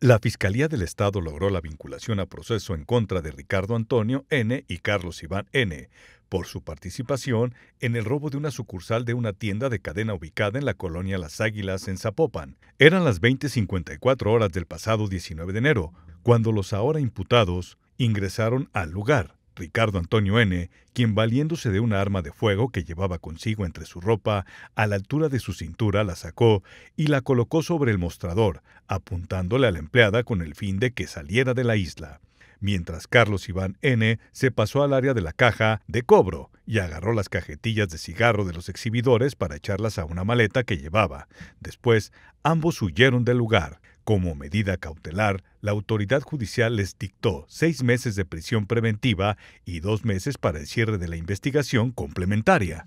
La Fiscalía del Estado logró la vinculación a proceso en contra de Ricardo Antonio N. y Carlos Iván N. por su participación en el robo de una sucursal de una tienda de cadena ubicada en la colonia Las Águilas en Zapopan. Eran las 20.54 horas del pasado 19 de enero, cuando los ahora imputados ingresaron al lugar. Ricardo Antonio N., quien valiéndose de una arma de fuego que llevaba consigo entre su ropa, a la altura de su cintura la sacó y la colocó sobre el mostrador, apuntándole a la empleada con el fin de que saliera de la isla. Mientras Carlos Iván N. se pasó al área de la caja de cobro y agarró las cajetillas de cigarro de los exhibidores para echarlas a una maleta que llevaba. Después, ambos huyeron del lugar. Como medida cautelar, la autoridad judicial les dictó seis meses de prisión preventiva y dos meses para el cierre de la investigación complementaria.